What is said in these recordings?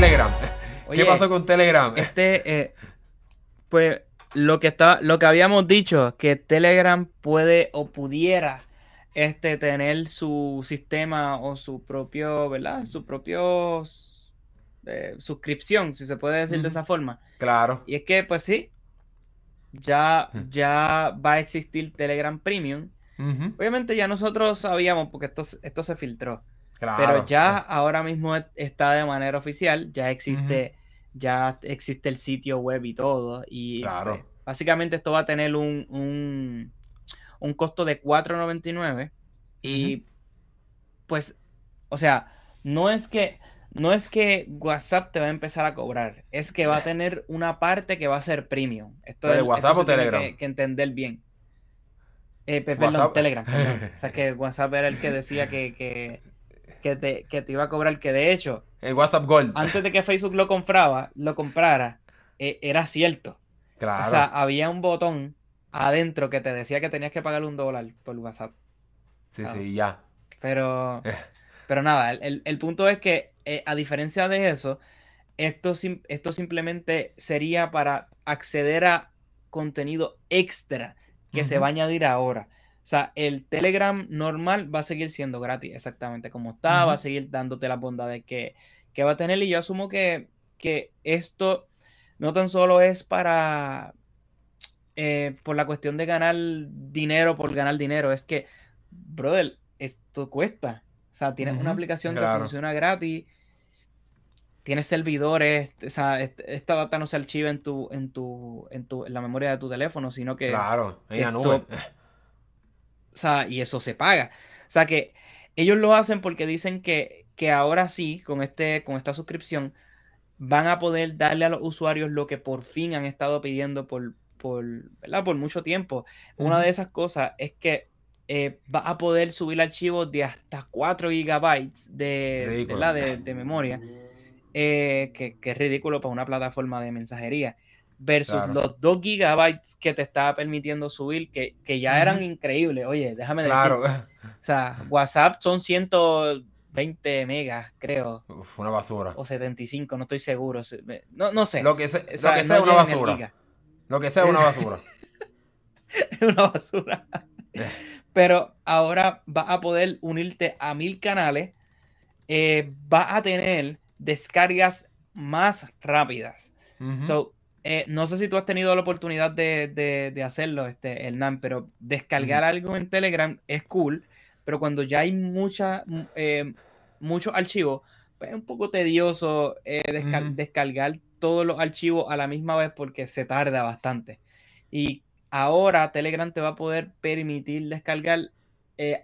Telegram? ¿Qué pasó con Telegram? Este, eh, pues lo que, estaba, lo que habíamos dicho, que Telegram puede o pudiera este, tener su sistema o su propio, ¿verdad? Su propio eh, suscripción, si se puede decir de esa forma. Claro. Y es que, pues sí, ya, ya va a existir Telegram Premium. Obviamente ya nosotros sabíamos, porque esto, esto se filtró, pero ya ahora mismo e, está de manera oficial, ya existe, ya existe el sitio web y todo. Y pues, básicamente esto va a tener un, costo de 4.99. Y pues, o sea, no es que no es que WhatsApp te va a empezar a cobrar, es que va a tener una parte que va a ser premium. Esto de pues, WhatsApp o Telegram. Que, entender bien. Eh, perdón, Telegram. O sea, que WhatsApp era el que decía que, que te, iba a cobrar, que de hecho... El WhatsApp Gold. Antes de que Facebook lo compraba, lo comprara, e, era cierto. Claro. O sea, había un botón adentro que te decía que tenías que pagar un dólar por WhatsApp. Sí, ah. sí, ya. Pero, eh. pero nada, el, punto es que eh, a diferencia de eso, esto, esto simplemente sería para acceder a contenido extra que se va a añadir ahora. O sea, el Telegram normal va a seguir siendo gratis, exactamente como está, va a seguir dándote las bondades que, que, va a tener. Y yo asumo que, esto no tan solo es para eh, por la cuestión de ganar dinero por ganar dinero, es que, brother, esto cuesta. O sea, tienes una aplicación que funciona gratis, tienes servidores, o sea, esta data no se archiva en tu, en tu, la memoria de tu teléfono, sino que claro, en la nube. O sea, y eso se paga. O sea que ellos lo hacen porque dicen que, que ahora sí, con, este, con esta suscripción, van a poder darle a los usuarios lo que por fin han estado pidiendo por, por, por mucho tiempo. Una de esas cosas es que eh, va a poder subir archivos de hasta 4 gigabytes de, de, memoria, eh, que, que, es ridículo para una plataforma de mensajería versus los 2 gigabytes que te estaba permitiendo subir, que, que ya eran increíbles. Oye, déjame decir. O sea, WhatsApp son 120 megas, creo. una basura. O 75, no estoy seguro. No, sé. Lo que, sea, que sea una basura. Lo que sea una basura. una basura. Pero ahora vas a poder unirte a mil canales. Eh, vas a tener descargas más rápidas. so, eh, no sé si tú has tenido la oportunidad de, hacerlo, este, Hernán, pero descargar algo en Telegram es cool, pero cuando ya hay mucha, mm, eh, muchos archivos, pues, es un poco tedioso eh, descargar todos los archivos a la misma vez porque se tarda bastante. Y ahora Telegram te va a poder permitir descargar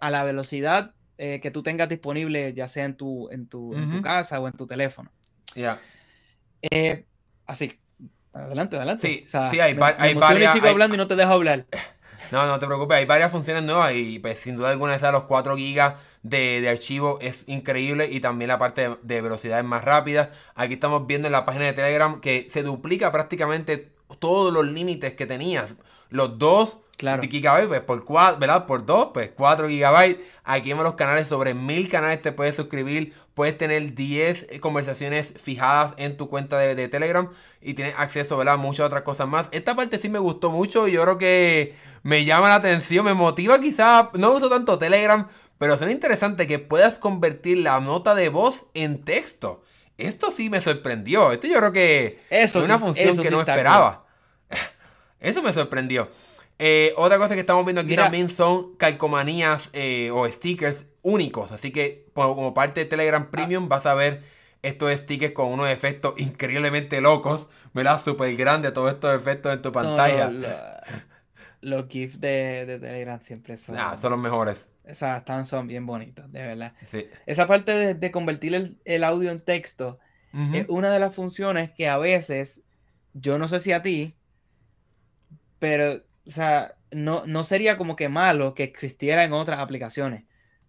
a la velocidad que tú tengas disponible, ya sea en tu, en tu, casa o en tu teléfono. Ya. así. Adelante, adelante. Sí, sí hay, sigo hablando y no te dejo hablar. No, no te preocupes, hay varias funciones nuevas y pues sin duda alguna esa de los 4 gigas de, archivo es increíble y también la parte de, de velocidades más rápidas. Aquí estamos viendo en la página de Telegram que se duplica prácticamente todos los límites que tenías. Los dos claro. gigabytes, pues, por ¿verdad? Por dos, pues 4 gigabytes. Aquí en los canales, sobre mil canales te puedes suscribir. Puedes tener 10 eh, conversaciones fijadas en tu cuenta de, Telegram y tienes acceso, ¿verdad? Muchas otras cosas más. Esta parte sí me gustó mucho y yo creo que me llama la atención, me motiva quizá. No uso tanto Telegram, pero suena interesante que puedas convertir la nota de voz en texto. Esto sí me sorprendió. Esto yo creo que es una función que no esperaba. Eso me sorprendió. Eh, otra cosa que estamos viendo aquí también son calcomanías eh, o stickers únicos. Así que como parte de Telegram ah. Premium vas a ver estos stickers con unos efectos increíblemente locos. ¿Verdad? Súper grande todos estos efectos en tu pantalla. los GIFs de, Telegram siempre son... Ah, son los mejores. Esas están, son bien bonitos, de verdad. Esa parte de, convertir el, audio en texto es eh, una de las funciones que a veces, yo no sé si a ti, pero, o sea, no, no sería como que malo que existiera en otras aplicaciones,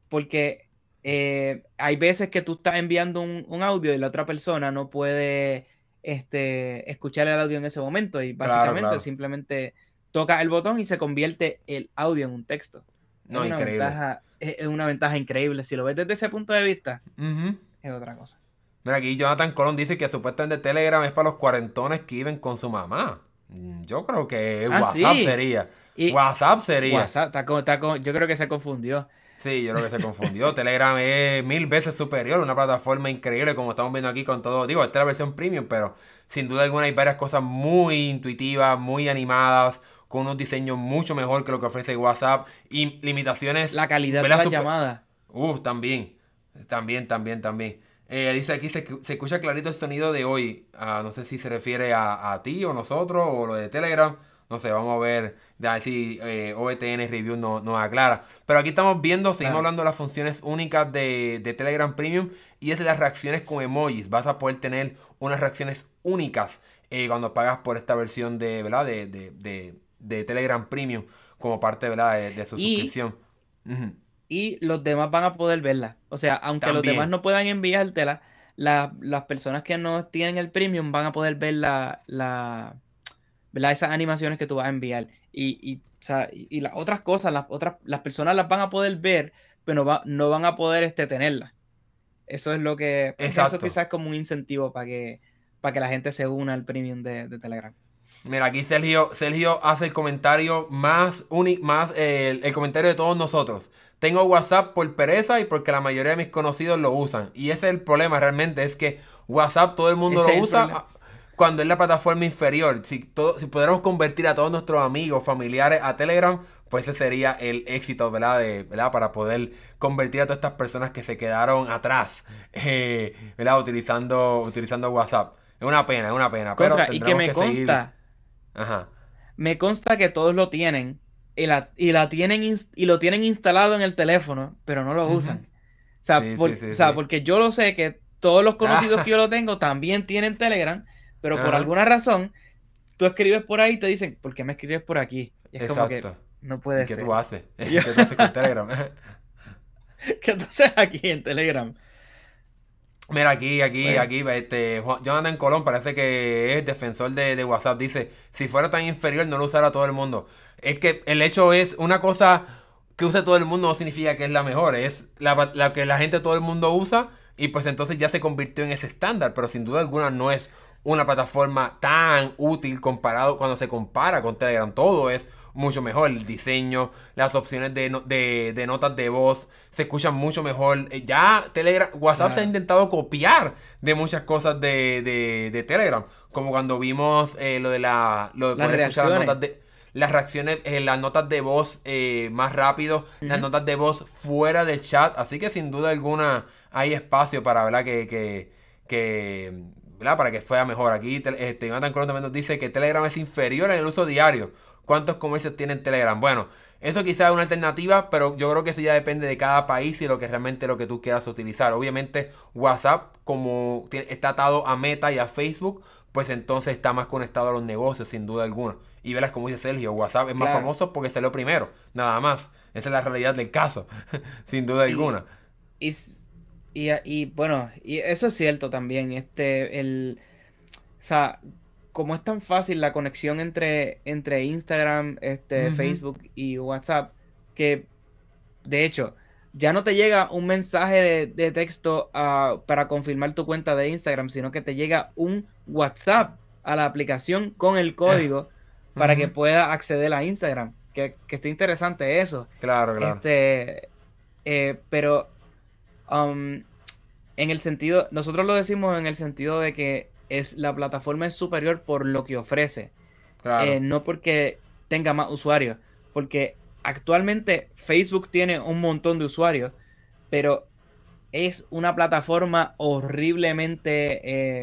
porque eh, hay veces que tú estás enviando un, audio y la otra persona no puede este, escuchar el audio en ese momento y básicamente simplemente toca el botón y se convierte el audio en un texto. No, es increíble. Ventaja, es una ventaja increíble. Si lo ves desde ese punto de vista, es otra cosa. Mira, aquí Jonathan Colón dice que supuestamente Telegram es para los cuarentones que viven con su mamá. Mm, yo creo que ah, WhatsApp sería. WhatsApp sería. yo creo que se confundió. Sí, yo creo que se confundió. Telegram es mil veces superior, una plataforma increíble, como estamos viendo aquí con todo. Digo, esta es la versión premium, pero sin duda alguna hay varias cosas muy intuitivas, muy animadas, con unos diseños mucho mejor que lo que ofrece WhatsApp y limitaciones. La calidad de las llamada. Uf, también. También, también, también. Eh, dice aquí, se, se, escucha clarito el sonido de hoy. Ah, no sé si se refiere a, a, ti o nosotros o lo de Telegram. No sé, vamos a ver, a ver si eh, OBTN e Review nos no aclara. Pero aquí estamos viendo, seguimos hablando de las funciones únicas de, de, Telegram Premium y es las reacciones con emojis. Vas a poder tener unas reacciones únicas eh, cuando pagas por esta versión de, ¿verdad? De, de, de Telegram Premium como parte ¿verdad? De, su suscripción y los demás van a poder verla. O sea, aunque los demás no puedan enviártela, la, las personas que no tienen el premium van a poder ver la, esas animaciones que tú vas a enviar. Y, y, las otras cosas, las otras, las personas las van a poder ver, pero no, van a poder este, tenerlas. Eso es lo que. Pues, eso quizás es como un incentivo para que, para que la gente se una al premium de, Telegram. Mira, aquí Sergio, Sergio hace el comentario más, uni, más eh, el, el comentario de todos nosotros. Tengo WhatsApp por pereza y porque la mayoría de mis conocidos lo usan. Y ese es el problema realmente, es que WhatsApp todo el mundo lo usa cuando es la plataforma inferior. Si, todo, si pudiéramos convertir a todos nuestros amigos, familiares a Telegram, pues ese sería el éxito, ¿verdad? De, ¿verdad? Para poder convertir a todas estas personas que se quedaron atrás, eh, ¿verdad? Utilizando, utilizando WhatsApp. Es una pena, es una pena. pero y que me consta. Ajá. Me consta que todos lo tienen y, la, tienen y lo tienen instalado en el teléfono, pero no lo usan. O sea, porque yo lo sé que todos los conocidos ah. que yo lo tengo también tienen Telegram, pero por alguna razón tú escribes por ahí y te dicen, ¿por qué me escribes por aquí? es como que no puede ¿Qué Tú haces? ¿Qué tú haces? con Telegram? ¿Qué tú haces aquí en Telegram? Mira, aquí, aquí, aquí, este, Jonathan Colón parece que es defensor de, WhatsApp. Dice, si fuera tan inferior no lo usara todo el mundo. Es que el hecho es, una cosa que use todo el mundo no significa que es la mejor. Es la, la que la gente, todo el mundo usa y pues entonces ya se convirtió en ese estándar. Pero sin duda alguna no es una plataforma tan útil comparado cuando se compara con Telegram. Todo es mucho mejor. El diseño, las opciones de, de, de notas de voz se escuchan mucho mejor. Eh, ya Telegram, WhatsApp se ha intentado copiar de muchas cosas de, de, de Telegram. Como cuando vimos eh, lo de la, las las notas de reacciones, eh, las notas de voz más rápido, las notas de voz fuera del chat. Así que sin duda alguna hay espacio para ¿verdad? que, que, para que fuera mejor. Aquí este, Jonathan también nos dice que Telegram es inferior en el uso diario. ¿Cuántos comercios tienen Telegram? Bueno, eso quizá es una alternativa, pero yo creo que eso ya depende de cada país y lo que realmente lo que tú quieras utilizar. Obviamente WhatsApp, como está atado a Meta y a Facebook, pues entonces está más conectado a los negocios, sin duda alguna. Y verás como dice Sergio, WhatsApp es más famoso porque salió primero, nada más. Esa es la realidad del caso, sin duda alguna. Y, bueno, y eso es cierto también. Este, el, o sea, como es tan fácil la conexión entre, entre Instagram, este, Facebook y WhatsApp, que de hecho, ya no te llega un mensaje de, texto ah, para confirmar tu cuenta de Instagram, sino que te llega un WhatsApp a la aplicación con el eh. código para que pueda acceder a Instagram. Que, que está interesante eso. Claro, claro. Este, eh, pero um, en el sentido, nosotros lo decimos en el sentido de que es, la plataforma es superior por lo que ofrece. Eh, no porque tenga más usuarios. Porque actualmente Facebook tiene un montón de usuarios, pero es una plataforma horriblemente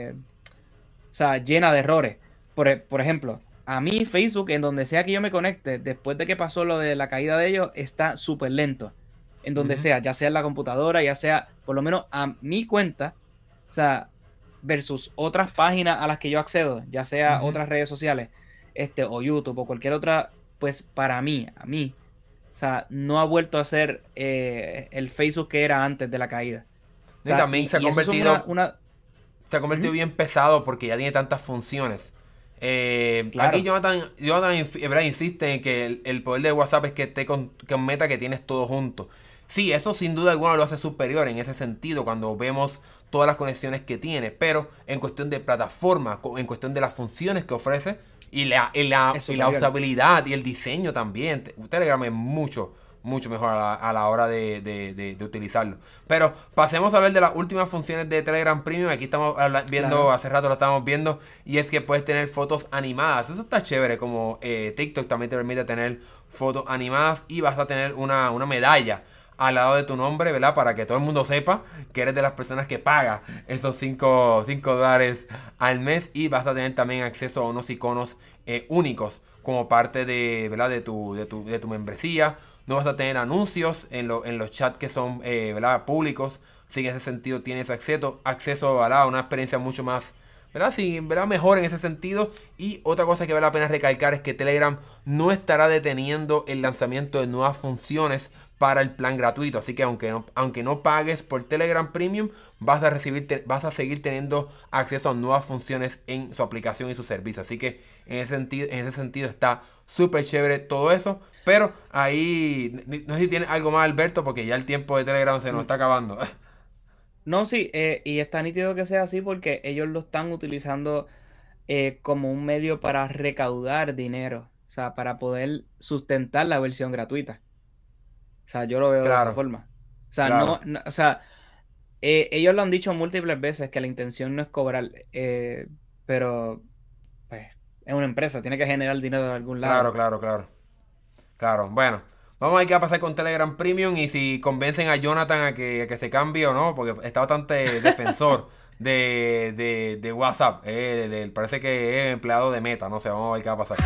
eh, o sea, llena de errores. Por, por, ejemplo, a mí Facebook, en donde sea que yo me conecte, después de que pasó lo de la caída de ellos, está súper lento. En donde sea, ya sea en la computadora, ya sea, por lo menos a mi cuenta, o sea, versus otras páginas a las que yo accedo, ya sea otras redes sociales, este, o YouTube, o cualquier otra, pues para mí, a mí, o sea, no ha vuelto a ser eh, el Facebook que era antes de la caída. también se ha convertido. Se ha convertido bien pesado porque ya tiene tantas funciones. Eh, aquí Jonathan, insiste en que el, poder de WhatsApp es que te con, con, Meta que tienes todo junto. Sí, eso sin duda alguna lo hace superior en ese sentido cuando vemos todas las conexiones que tiene, pero en cuestión de plataforma, en cuestión de las funciones que ofrece y la, la, usabilidad y el diseño también, Telegram es mucho, mucho mejor a la, hora de, utilizarlo. Pero pasemos a hablar de las últimas funciones de Telegram Premium. Aquí estamos viendo, hace rato lo estábamos viendo, y es que puedes tener fotos animadas. Eso está chévere, como eh, TikTok también te permite tener fotos animadas y vas a tener una, una medalla al lado de tu nombre, ¿verdad? Para que todo el mundo sepa que eres de las personas que paga esos 5 dólares al mes y vas a tener también acceso a unos iconos eh, únicos como parte de, ¿verdad? De, tu, de, tu, de, tu, membresía. No vas a tener anuncios en, los chats que son eh, ¿verdad? públicos. Si en ese sentido tienes acceso, acceso a una experiencia mucho más ¿verdad? Sí, ¿verdad? Mejor en ese sentido. Y otra cosa que vale la pena recalcar es que Telegram no estará deteniendo el lanzamiento de nuevas funciones para el plan gratuito. Así que aunque no, aunque no pagues por Telegram Premium, vas a, recibir, vas a seguir teniendo acceso a nuevas funciones en su aplicación y su servicio. Así que en ese sentido, en ese sentido está súper chévere todo eso. Pero ahí, no sé si tiene algo más Alberto, porque ya el tiempo de Telegram se nos está acabando. No, sí, eh, y está nítido que sea así porque ellos lo están utilizando eh, como un medio para recaudar dinero, o sea, para poder sustentar la versión gratuita. O sea, yo lo veo de otra forma. O sea, no, o sea eh, ellos lo han dicho múltiples veces que la intención no es cobrar, eh, pero pues es una empresa, tiene que generar dinero de algún lado. Claro, claro, claro. Claro, bueno. Vamos a ver qué va a pasar con Telegram Premium y si convencen a Jonathan a que, se cambie o no, porque está bastante defensor de, WhatsApp. Eh, parece que es empleado de Meta, no sé, vamos a ver qué va a pasar.